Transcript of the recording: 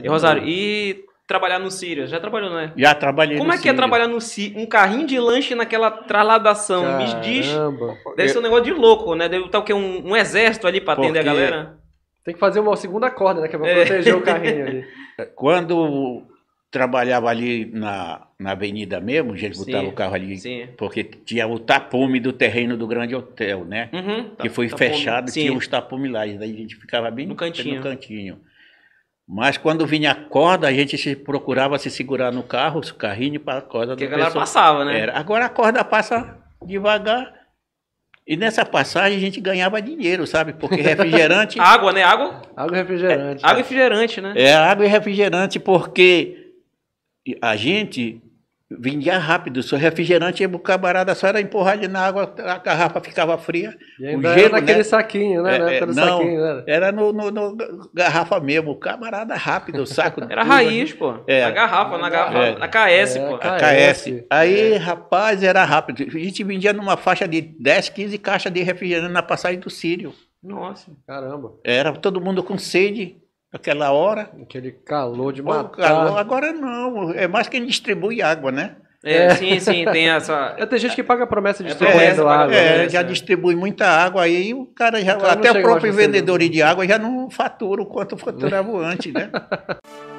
Tá e Rosário, e trabalhar no Sirius? Já trabalhou, né? Já trabalhei Como é que Sirius. é trabalhar no C... um carrinho de lanche naquela traladação? Caramba. Me diz. Deve ser um negócio de louco, né? Deve estar o quê? Um, um exército ali para atender Porque... a galera? Tem que fazer uma segunda corda, né? Que é pra é. proteger o carrinho ali. Quando trabalhava ali na, na avenida mesmo, a gente sim, botava o carro ali, sim. porque tinha o tapume do terreno do grande hotel, né? Uhum, que foi tapume, fechado, sim. tinha os tapumes lá, e daí a gente ficava bem no cantinho. No cantinho. Mas quando vinha a corda, a gente se procurava se segurar no carro, o carrinho para a corda Porque do a galera pessoa. passava, né? Era. Agora a corda passa devagar. E nessa passagem a gente ganhava dinheiro, sabe? Porque refrigerante. água, né? Água? Água e refrigerante. É, água e né? refrigerante, né? É, água e refrigerante, porque a gente Vendia rápido, seu refrigerante ia pro camarada, só era empurrar ele na água, a garrafa ficava fria. E ainda o gelo, era naquele né? saquinho, né? É, era, é, não, saquinho, era. era no, no, no, garrafa mesmo, o camarada rápido, o saco. era tudo, né? raiz, pô. É. Na garrafa, na, garrafa, é. na KS, é, pô. A KS. Aí, é. rapaz, era rápido. A gente vendia numa faixa de 10, 15 caixas de refrigerante na passagem do Sírio. Nossa, caramba. Era todo mundo com sede aquela hora. Aquele calor de matar. Calor, agora não. É mais quem distribui água, né? É, é. sim, sim, tem essa. Eu é, tenho gente que paga a promessa de distribuir é, água. É, né? já distribui muita água aí, o cara já. até o próprio vendedor de água já não fatura o quanto faturava antes, né?